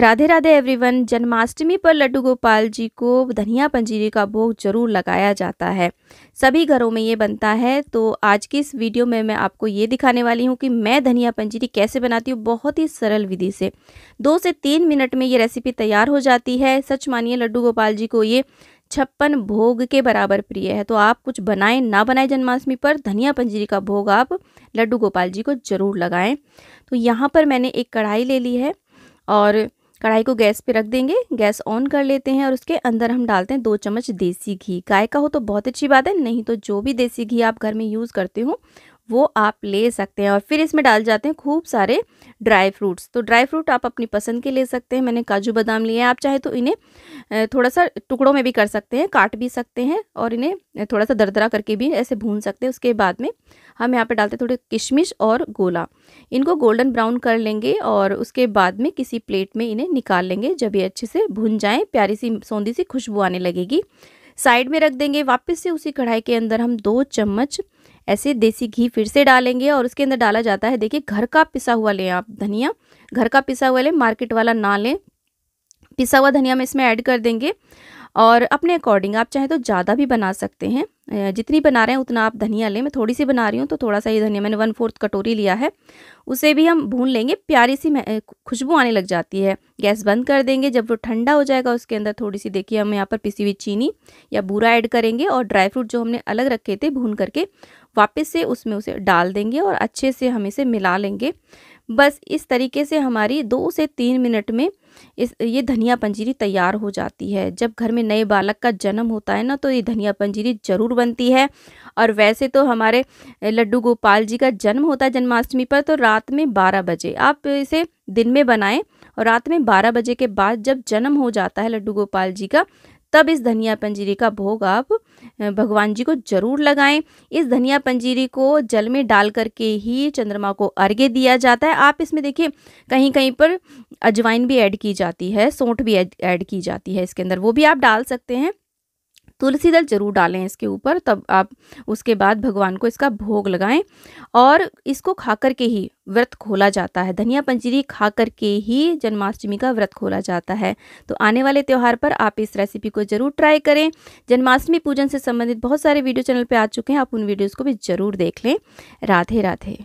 Radhe Radhe everyone Janmashtami पर लड्डू गोपाल जी को धनिया पंजीरी का भोग जरूर लगाया जाता है सभी घरों में ये बनता है तो आज की इस वीडियो में मैं आपको ये दिखाने वाली हूँ कि मैं धनिया पंजीरी कैसे बनाती हूँ बहुत ही सरल विधि से दो से तीन मिनट में ये रेसिपी तैयार हो जाती है सच मानिए लड्डू गोपाल जी को ये छप्पन भोग के बराबर प्रिय है तो आप कुछ बनाएं ना बनाएं जन्माष्टमी पर धनिया पंजीरी का भोग आप लड्डू गोपाल जी को ज़रूर लगाएं तो यहाँ पर मैंने एक कढ़ाई ले ली है और कढ़ाई को गैस पे रख देंगे गैस ऑन कर लेते हैं और उसके अंदर हम डालते हैं दो चम्मच देसी घी गाय का हो तो बहुत अच्छी बात है नहीं तो जो भी देसी घी आप घर में यूज़ करते हो वो आप ले सकते हैं और फिर इसमें डाल जाते हैं खूब सारे ड्राई फ्रूट्स तो ड्राई फ्रूट आप अपनी पसंद के ले सकते हैं मैंने काजू बादाम लिए हैं आप चाहे तो इन्हें थोड़ा सा टुकड़ों में भी कर सकते हैं काट भी सकते हैं और इन्हें थोड़ा सा दरदरा करके भी ऐसे भून सकते हैं उसके बाद में हम यहाँ पर डालते हैं थोड़े किशमिश और गोला इनको गोल्डन ब्राउन कर लेंगे और उसके बाद में किसी प्लेट में इन्हें निकाल लेंगे जब ये अच्छे से भुन जाएँ प्यारी सी सौंधी सी खुशबू आने लगेगी साइड में रख देंगे वापस से उसी कढ़ाई के अंदर हम दो चम्मच ऐसे देसी घी फिर से डालेंगे और उसके अंदर डाला जाता है देखिए घर का पिसा हुआ लें आप धनिया घर का पिसा हुआ लें मार्केट वाला ना लें पिसा हुआ धनिया में इसमें ऐड कर देंगे और अपने अकॉर्डिंग आप चाहें तो ज़्यादा भी बना सकते हैं जितनी बना रहे हैं उतना आप धनिया लें मैं थोड़ी सी बना रही हूँ तो थोड़ा सा ये धनिया मैंने वन फोर्थ कटोरी लिया है उसे भी हम भून लेंगे प्यारी सी खुशबू आने लग जाती है गैस बंद कर देंगे जब वो ठंडा हो जाएगा उसके अंदर थोड़ी सी देखिए हम यहाँ पर पिसी हुई चीनी या बूरा ऐड करेंगे और ड्राई फ्रूट जो हमने अलग रखे थे भून करके वापस से उसमें उसे डाल देंगे और अच्छे से हम इसे मिला लेंगे बस इस तरीके से हमारी दो से तीन मिनट में इस ये धनिया पंजीरी तैयार हो जाती है जब घर में नए बालक का जन्म होता है ना तो ये धनिया पंजीरी ज़रूर बनती है और वैसे तो हमारे लड्डू गोपाल जी का जन्म होता है जन्माष्टमी पर तो रात में बारह बजे आप इसे दिन में बनाएं और रात में बारह बजे के बाद जब जन्म हो जाता है लड्डू गोपाल जी का तब इस धनिया पंजीरी का भोग आप भगवान जी को जरूर लगाएं इस धनिया पंजीरी को जल में डाल करके ही चंद्रमा को अर्घ्य दिया जाता है आप इसमें देखिए कहीं कहीं पर अजवाइन भी ऐड की जाती है सौंठ भी ऐड की जाती है इसके अंदर वो भी आप डाल सकते हैं तुलसी दल जरूर डालें इसके ऊपर तब आप उसके बाद भगवान को इसका भोग लगाएं और इसको खा करके ही व्रत खोला जाता है धनिया पंजीरी खा करके ही जन्माष्टमी का व्रत खोला जाता है तो आने वाले त्यौहार पर आप इस रेसिपी को ज़रूर ट्राई करें जन्माष्टमी पूजन से संबंधित बहुत सारे वीडियो चैनल पर आ चुके हैं आप उन वीडियोज़ को भी ज़रूर देख लें राधे राधे